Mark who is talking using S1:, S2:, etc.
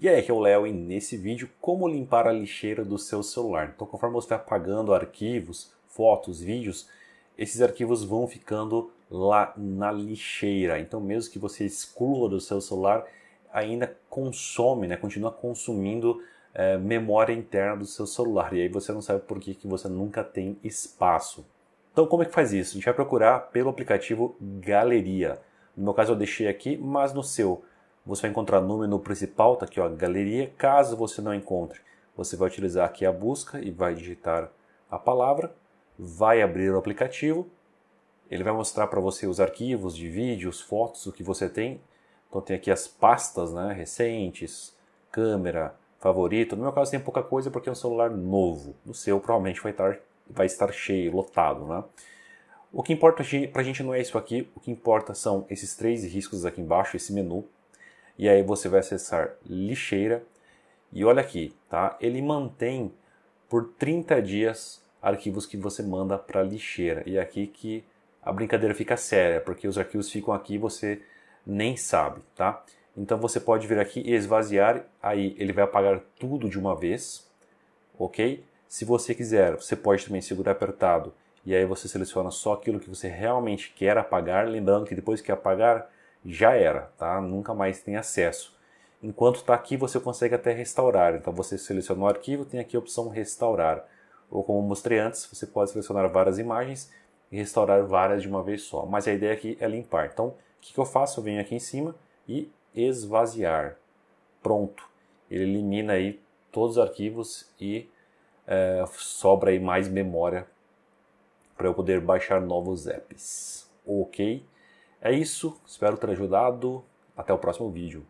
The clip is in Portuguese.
S1: E aí, aqui é o Léo e nesse vídeo como limpar a lixeira do seu celular. Então, conforme você está apagando arquivos, fotos, vídeos, esses arquivos vão ficando lá na lixeira. Então, mesmo que você exclua do seu celular, ainda consome, né? continua consumindo é, memória interna do seu celular. E aí você não sabe por que, que você nunca tem espaço. Então, como é que faz isso? A gente vai procurar pelo aplicativo Galeria. No meu caso, eu deixei aqui, mas no seu você vai encontrar número menu principal, tá aqui ó, galeria. Caso você não encontre, você vai utilizar aqui a busca e vai digitar a palavra, vai abrir o aplicativo, ele vai mostrar para você os arquivos de vídeos, fotos, o que você tem. Então tem aqui as pastas, né, recentes, câmera, favorito. No meu caso tem pouca coisa porque é um celular novo. No seu provavelmente vai estar, vai estar cheio, lotado, né? O que importa para a gente não é isso aqui, o que importa são esses três riscos aqui embaixo, esse menu. E aí você vai acessar lixeira. E olha aqui, tá? Ele mantém por 30 dias arquivos que você manda para lixeira. E é aqui que a brincadeira fica séria, porque os arquivos ficam aqui e você nem sabe, tá? Então você pode vir aqui e esvaziar, aí ele vai apagar tudo de uma vez, ok? Se você quiser, você pode também segurar apertado e aí você seleciona só aquilo que você realmente quer apagar. Lembrando que depois que apagar, já era, tá? Nunca mais tem acesso. Enquanto está aqui, você consegue até restaurar. Então você seleciona o arquivo, tem aqui a opção restaurar. Ou como mostrei antes, você pode selecionar várias imagens e restaurar várias de uma vez só. Mas a ideia aqui é limpar. Então, o que, que eu faço? Eu venho aqui em cima e esvaziar. Pronto. Ele elimina aí todos os arquivos e é, sobra aí mais memória para eu poder baixar novos apps. Ok? É isso, espero ter ajudado. Até o próximo vídeo.